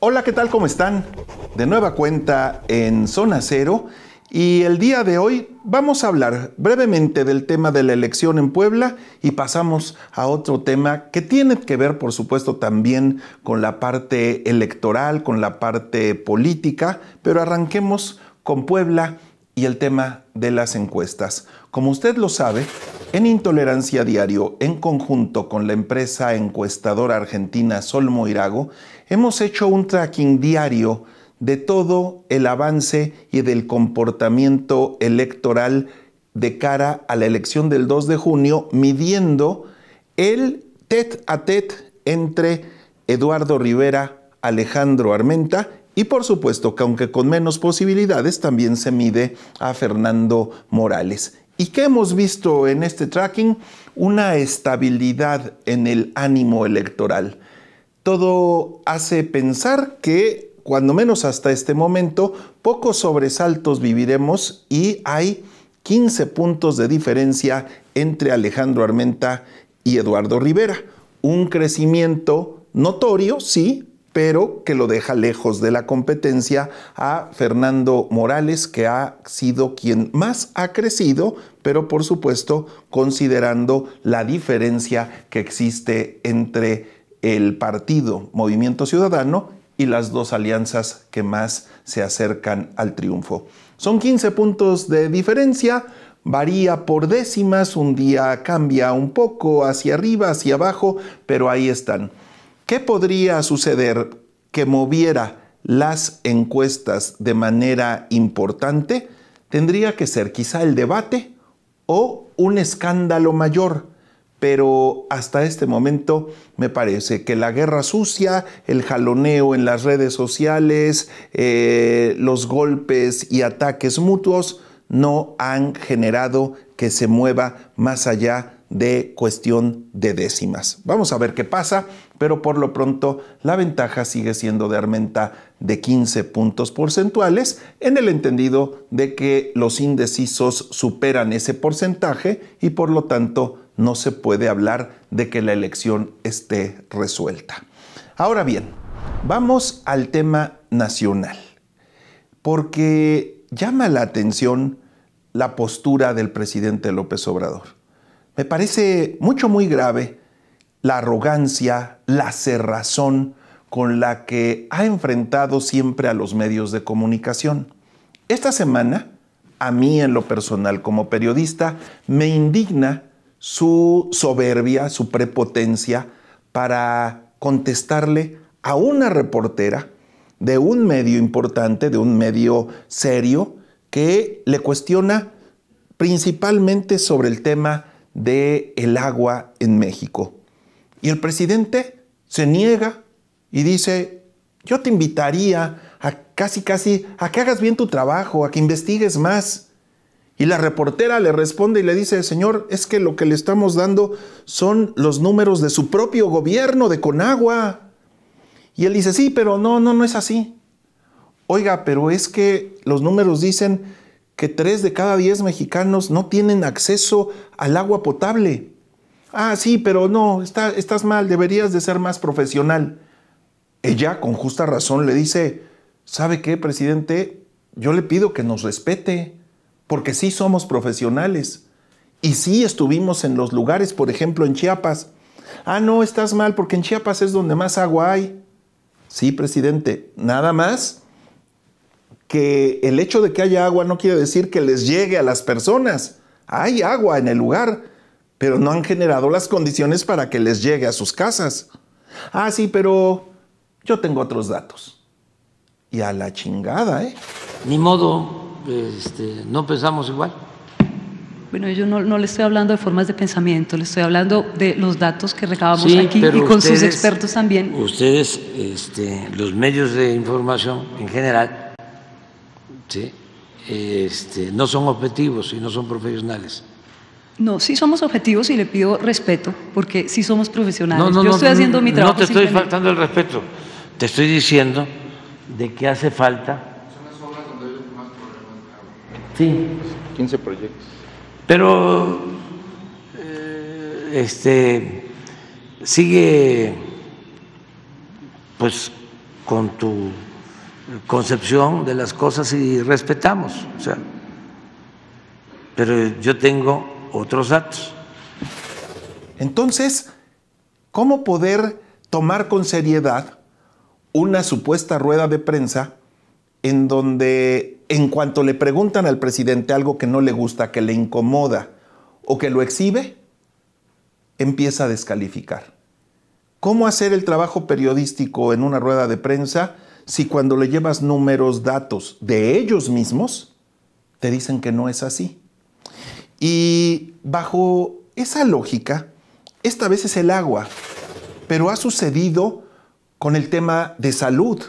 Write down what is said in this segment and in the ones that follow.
Hola, ¿qué tal? ¿Cómo están? De nueva cuenta en Zona Cero y el día de hoy vamos a hablar brevemente del tema de la elección en Puebla y pasamos a otro tema que tiene que ver, por supuesto, también con la parte electoral, con la parte política, pero arranquemos con Puebla y el tema de las encuestas. Como usted lo sabe, en Intolerancia Diario, en conjunto con la empresa encuestadora argentina Solmo Irago, hemos hecho un tracking diario de todo el avance y del comportamiento electoral de cara a la elección del 2 de junio, midiendo el tet a tet entre Eduardo Rivera, Alejandro Armenta y por supuesto que aunque con menos posibilidades también se mide a Fernando Morales. ¿Y qué hemos visto en este tracking? Una estabilidad en el ánimo electoral. Todo hace pensar que, cuando menos hasta este momento, pocos sobresaltos viviremos y hay 15 puntos de diferencia entre Alejandro Armenta y Eduardo Rivera. Un crecimiento notorio, sí, pero que lo deja lejos de la competencia a Fernando Morales, que ha sido quien más ha crecido, pero por supuesto considerando la diferencia que existe entre el partido Movimiento Ciudadano y las dos alianzas que más se acercan al triunfo. Son 15 puntos de diferencia, varía por décimas, un día cambia un poco hacia arriba, hacia abajo, pero ahí están. ¿Qué podría suceder que moviera las encuestas de manera importante? Tendría que ser quizá el debate o un escándalo mayor. Pero hasta este momento me parece que la guerra sucia, el jaloneo en las redes sociales, eh, los golpes y ataques mutuos no han generado que se mueva más allá de cuestión de décimas. Vamos a ver qué pasa pero por lo pronto la ventaja sigue siendo de Armenta de 15 puntos porcentuales, en el entendido de que los indecisos superan ese porcentaje y por lo tanto no se puede hablar de que la elección esté resuelta. Ahora bien, vamos al tema nacional, porque llama la atención la postura del presidente López Obrador. Me parece mucho, muy grave la arrogancia, la cerrazón con la que ha enfrentado siempre a los medios de comunicación. Esta semana, a mí en lo personal como periodista, me indigna su soberbia, su prepotencia para contestarle a una reportera de un medio importante, de un medio serio, que le cuestiona principalmente sobre el tema del el agua en México. Y el presidente se niega y dice, yo te invitaría a casi, casi, a que hagas bien tu trabajo, a que investigues más. Y la reportera le responde y le dice, Señor, es que lo que le estamos dando son los números de su propio gobierno, de Conagua. Y él dice, sí, pero no, no, no es así. Oiga, pero es que los números dicen que tres de cada diez mexicanos no tienen acceso al agua potable ah, sí, pero no, estás mal, deberías de ser más profesional. Ella con justa razón le dice, ¿sabe qué, presidente? Yo le pido que nos respete, porque sí somos profesionales. Y sí estuvimos en los lugares, por ejemplo, en Chiapas. Ah, no, estás mal, porque en Chiapas es donde más agua hay. Sí, presidente, nada más que el hecho de que haya agua no quiere decir que les llegue a las personas. Hay agua en el lugar pero no han generado las condiciones para que les llegue a sus casas. Ah, sí, pero yo tengo otros datos. Y a la chingada, ¿eh? Ni modo, este, no pensamos igual. Bueno, yo no, le estoy hablando de formas de pensamiento, le estoy hablando de los datos que recabamos aquí y con sus expertos también. Ustedes, este, los medios de información en general, este, no son objetivos y no son profesionales. No, sí somos objetivos y le pido respeto, porque sí somos profesionales. No, Yo estoy haciendo mi trabajo. No te estoy faltando el respeto, te estoy diciendo de que hace falta. Son las obras donde hay más problemas Sí. 15 proyectos. Pero eh, este sigue pues con tu concepción de las cosas y respetamos, o sea, pero yo tengo otros datos. Entonces, ¿cómo poder tomar con seriedad una supuesta rueda de prensa en donde en cuanto le preguntan al presidente algo que no le gusta, que le incomoda o que lo exhibe, empieza a descalificar? ¿Cómo hacer el trabajo periodístico en una rueda de prensa si cuando le llevas números, datos de ellos mismos, te dicen que no es así? Y bajo esa lógica, esta vez es el agua, pero ha sucedido con el tema de salud,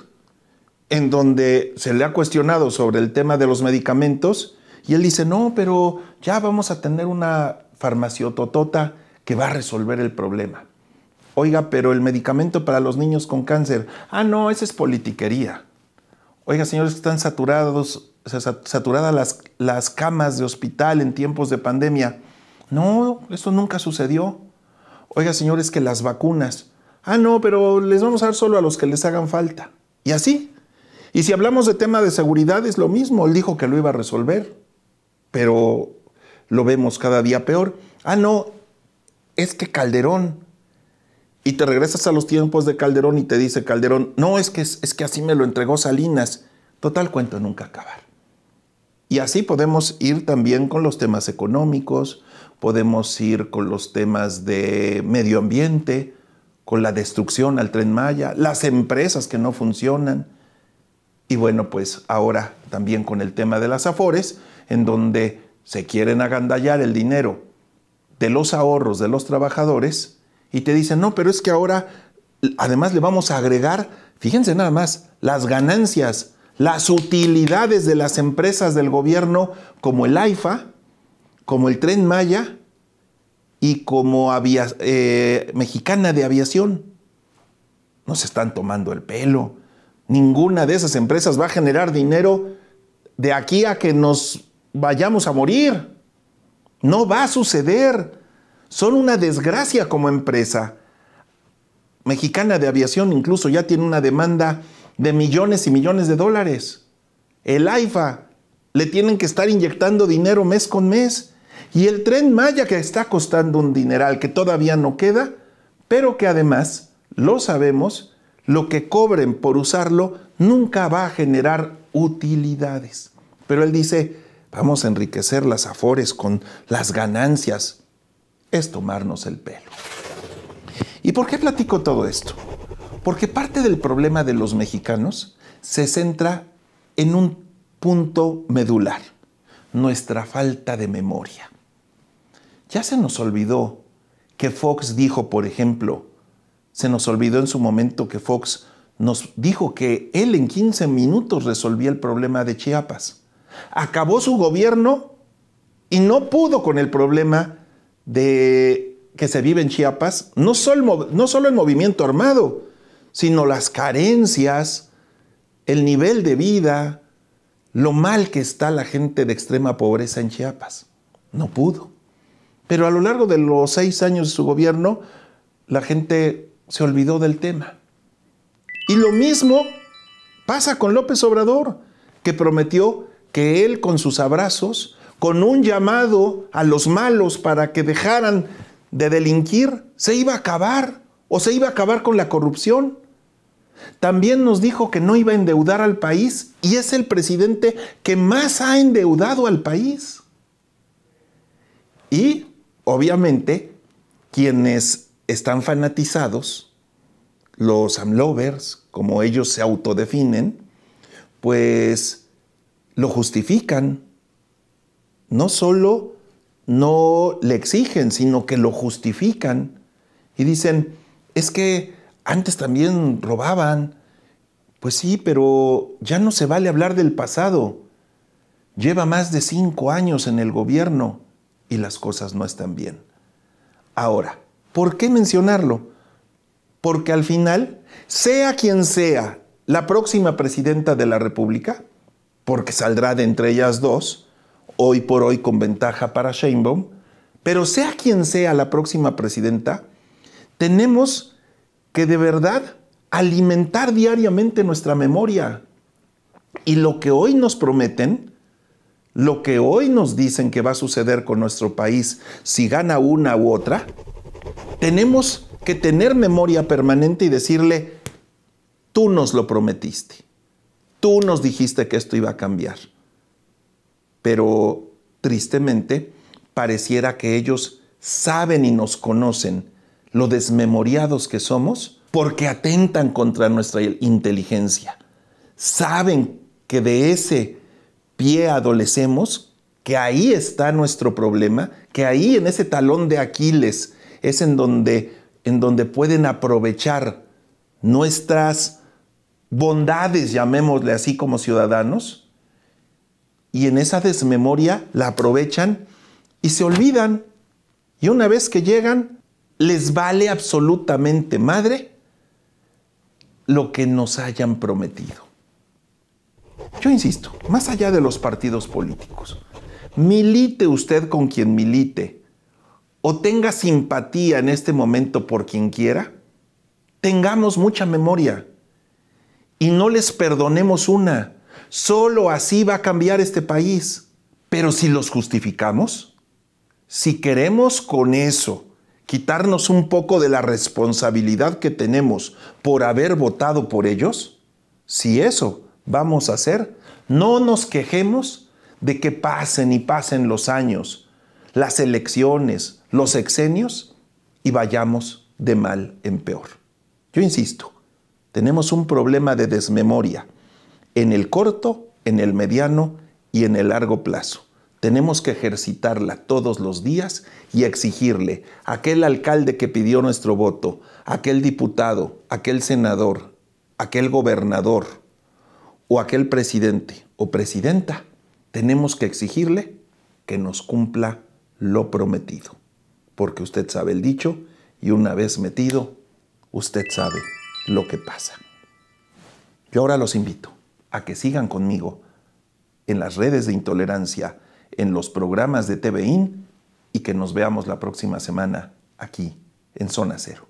en donde se le ha cuestionado sobre el tema de los medicamentos y él dice, no, pero ya vamos a tener una farmaciototota que va a resolver el problema. Oiga, pero el medicamento para los niños con cáncer, ah, no, esa es politiquería. Oiga, señores, están saturados o sea, saturadas las, las camas de hospital en tiempos de pandemia. No, eso nunca sucedió. Oiga, señores, que las vacunas. Ah, no, pero les vamos a dar solo a los que les hagan falta. Y así. Y si hablamos de tema de seguridad, es lo mismo. Él dijo que lo iba a resolver, pero lo vemos cada día peor. Ah, no, es que Calderón. Y te regresas a los tiempos de Calderón y te dice Calderón, no, es que, es que así me lo entregó Salinas. Total cuento nunca acabar. Y así podemos ir también con los temas económicos, podemos ir con los temas de medio ambiente, con la destrucción al tren Maya, las empresas que no funcionan. Y bueno, pues ahora también con el tema de las afores, en donde se quieren agandallar el dinero de los ahorros de los trabajadores y te dicen, no, pero es que ahora además le vamos a agregar, fíjense nada más, las ganancias las utilidades de las empresas del gobierno como el AIFA, como el Tren Maya y como avia eh, Mexicana de Aviación. No se están tomando el pelo. Ninguna de esas empresas va a generar dinero de aquí a que nos vayamos a morir. No va a suceder. Son una desgracia como empresa. Mexicana de Aviación incluso ya tiene una demanda de millones y millones de dólares. El AIFA le tienen que estar inyectando dinero mes con mes. Y el tren Maya que está costando un dineral que todavía no queda, pero que además, lo sabemos, lo que cobren por usarlo nunca va a generar utilidades. Pero él dice, vamos a enriquecer las afores con las ganancias. Es tomarnos el pelo. ¿Y por qué platico todo esto? Porque parte del problema de los mexicanos se centra en un punto medular, nuestra falta de memoria. Ya se nos olvidó que Fox dijo, por ejemplo, se nos olvidó en su momento que Fox nos dijo que él en 15 minutos resolvía el problema de Chiapas. Acabó su gobierno y no pudo con el problema de que se vive en Chiapas, no solo, no solo el movimiento armado, sino las carencias, el nivel de vida, lo mal que está la gente de extrema pobreza en Chiapas. No pudo. Pero a lo largo de los seis años de su gobierno, la gente se olvidó del tema. Y lo mismo pasa con López Obrador, que prometió que él con sus abrazos, con un llamado a los malos para que dejaran de delinquir, se iba a acabar o se iba a acabar con la corrupción. También nos dijo que no iba a endeudar al país y es el presidente que más ha endeudado al país. Y, obviamente, quienes están fanatizados, los amlovers, como ellos se autodefinen, pues lo justifican. No solo no le exigen, sino que lo justifican. Y dicen, es que antes también robaban. Pues sí, pero ya no se vale hablar del pasado. Lleva más de cinco años en el gobierno y las cosas no están bien. Ahora, ¿por qué mencionarlo? Porque al final, sea quien sea la próxima presidenta de la República, porque saldrá de entre ellas dos, hoy por hoy con ventaja para Sheinbaum, pero sea quien sea la próxima presidenta, tenemos que de verdad alimentar diariamente nuestra memoria. Y lo que hoy nos prometen, lo que hoy nos dicen que va a suceder con nuestro país si gana una u otra, tenemos que tener memoria permanente y decirle, tú nos lo prometiste, tú nos dijiste que esto iba a cambiar. Pero tristemente, pareciera que ellos saben y nos conocen lo desmemoriados que somos, porque atentan contra nuestra inteligencia. Saben que de ese pie adolecemos, que ahí está nuestro problema, que ahí en ese talón de Aquiles es en donde, en donde pueden aprovechar nuestras bondades, llamémosle así como ciudadanos, y en esa desmemoria la aprovechan y se olvidan. Y una vez que llegan, les vale absolutamente madre lo que nos hayan prometido. Yo insisto, más allá de los partidos políticos, milite usted con quien milite o tenga simpatía en este momento por quien quiera, tengamos mucha memoria y no les perdonemos una. Solo así va a cambiar este país. Pero si los justificamos, si queremos con eso quitarnos un poco de la responsabilidad que tenemos por haber votado por ellos? Si eso vamos a hacer, no nos quejemos de que pasen y pasen los años, las elecciones, los exenios y vayamos de mal en peor. Yo insisto, tenemos un problema de desmemoria en el corto, en el mediano y en el largo plazo. Tenemos que ejercitarla todos los días y exigirle a aquel alcalde que pidió nuestro voto, aquel diputado, aquel senador, aquel gobernador o aquel presidente o presidenta, tenemos que exigirle que nos cumpla lo prometido. Porque usted sabe el dicho y una vez metido, usted sabe lo que pasa. Yo ahora los invito a que sigan conmigo en las redes de intolerancia en los programas de TVIN y que nos veamos la próxima semana aquí en Zona Cero.